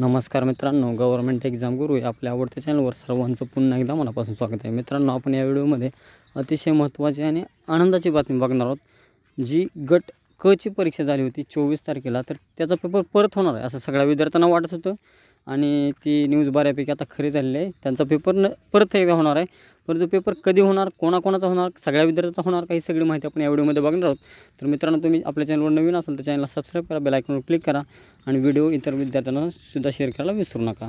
नमस्कार मित्रांनो government exam गुरु या आपल्या आवडत्या चॅनलवर सर्वांचं पुन्हा एकदा मनापासून स्वागत आहे मित्रांनो आपण या व्हिडिओमध्ये अतिशय महत्त्वाची आणि आनंदाची बातमी बघणार आहोत जी गट क ची परीक्षा झाली होती चोवीस तारखेला तर त्याचा पेपर परत होणार आहे असं सगळ्या विद्यार्थ्यांना वाटत होतं आणि ती न्यूज बऱ्यापैकी आता खरी झालेली आहे त्यांचा पेपर न परत एकदा होणार आहे परंतु पेपर कधी होणार कोणाकोणाचा होणार सगळ्या विद्यार्थ्यांचा होणार काही सगळी माहिती आपण या व्हिडिओमध्ये बघणार आहोत तर मित्रांनो तुम्ही आपल्या चॅनलवर नवीन असाल तर चॅनलला सबस्क्राईब करा बेलायकॉनवर क्लिक करा आणि व्हिडिओ इतर विद्यार्थ्यांना सुद्धा शेअर करायला विसरू नका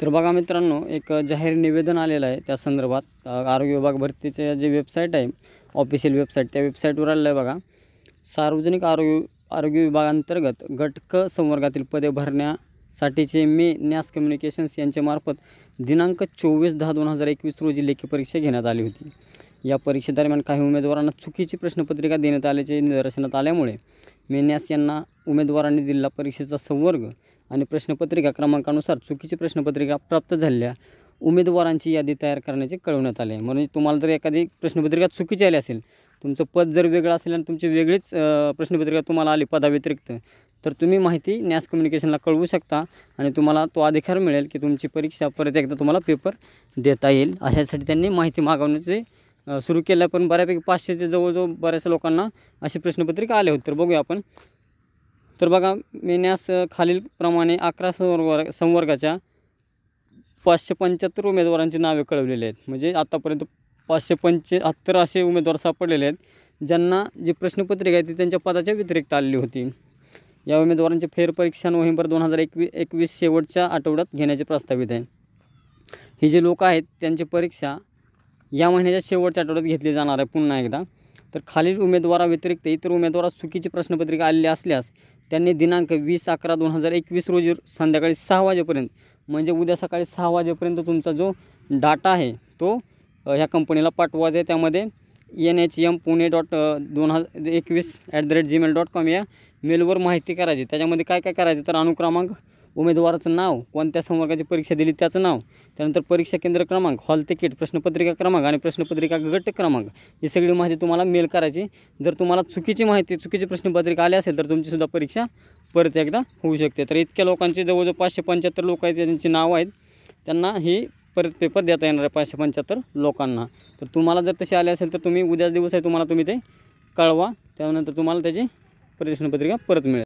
तर बघा मित्रांनो एक जाहीर निवेदन आलेलं आहे त्या संदर्भात आरोग्य विभाग भरतीचे जे वेबसाईट आहे ऑफिशियल वेबसाईट त्या वेबसाईटवर आलेलं आहे बघा सार्वजनिक आरोग्य आरोग्य विभागांतर्गत गट संवर्गातील पदे भरण्या साठीचे मे न्यास कम्युनिकेशन्स यांच्यामार्फत दिनांक चोवीस दहा दोन हजार एकवीस रोजी लेखी परीक्षा घेण्यात आली होती या परीक्षेदरम्यान काही उमेदवारांना चुकीची प्रश्नपत्रिका देण्यात आल्याचे निदर्शनात आल्यामुळे मेन्यास यांना उमेदवारांनी दिलेला परीक्षेचा संवर्ग आणि प्रश्नपत्रिका क्रमांकानुसार चुकीची प्रश्नपत्रिका प्राप्त झालेल्या उमेदवारांची यादी तयार करण्याचे कळवण्यात आले म्हणजे तुम्हाला जर एखादी प्रश्नपत्रिका चुकीची आली असेल तुमचं पद जर वेगळं असेल आणि तुमची वेगळीच प्रश्नपत्रिका तुम्हाला आली पदाव्यतिरिक्त तर तुम्ही माहिती न्यास कम्युनिकेशनला कळवू शकता आणि तुम्हाला तो अधिकार मिळेल की तुमची परीक्षा परत एकदा तुम्हाला पेपर देता येईल अशासाठी त्यांनी माहिती मागवण्याचे सुरू केलं पण बऱ्यापैकी पाचशेच्या जवळजवळ बऱ्याचशा लोकांना असे प्रश्नपत्रिका आले होते तर बघूया आपण तर बघा मी न्यास खालीलप्रमाणे अकरा संवर्ग संवर्गाच्या पाचशे पंच्याहत्तर उमेदवारांची नावे कळवलेली आहेत म्हणजे आत्तापर्यंत पाचशे पंचाहत्तर असे उमेदवार सापडलेले आहेत ज्यांना जी प्रश्नपत्रिका आहे ती त्यांच्या पदाच्या व्यतिरिक्त आलेली होती या उमेदवारांचे फेरपरीक्षा नोव्हेंबर दोन हजार एकवी एकवीस शेवटच्या आठवड्यात घेण्याचे प्रस्तावित आहे हे जे लोक आहेत त्यांची परीक्षा या महिन्याच्या शेवटच्या आठवड्यात घेतली जाणार आहे पुन्हा एकदा तर खालील उमेदवाराव्यतिरिक्त इतर उमेदवारात चुकीची प्रश्नपत्रिका आलेली असल्यास त्यांनी दिनांक वीस अकरा दोन हजार एकवीस रोजी संध्याकाळी सहा वाजेपर्यंत म्हणजे उद्या सकाळी सहा वाजेपर्यंत तुमचा जो डाटा आहे तो ह्या कंपनीला पाठवायचा आहे त्यामध्ये N H M Pune dot दोन हजार एकवीस at the rate Gmail dot com या मेलवर माहिती करायची त्याच्यामध्ये काय काय करायचं तर अनुक्रमांक उमेदवाराचं नाव कोणत्या संवर्गाची परीक्षा दिली त्याचं नाव त्यानंतर परीक्षा केंद्र क्रमांक हॉल तिकीट प्रश्नपत्रिका क्रमांक आणि प्रश्नपत्रिका गट क्रमांक ही सगळी माहिती तुम्हाला मेल करायची जर तुम्हाला चुकीची माहिती चुकीची प्रश्नपत्रिका आली असेल तर तुमचीसुद्धा परीक्षा परत एकदा होऊ शकते तर इतक्या लोकांची जवळजवळ पाचशे पंच्याहत्तर लोक आहेत त्यांची नावं आहेत त्यांना ही परत पेपर देता येणार आहे पाचशे पंच्याहत्तर लोकांना तर तुम्हाला जर तसे आले असेल तर तुम्ही उद्याच दिवस आहे तुम्हाला तुम्ही ते कळवा त्यानंतर तुम्हाला त्याची पत्रिका परत मिळेल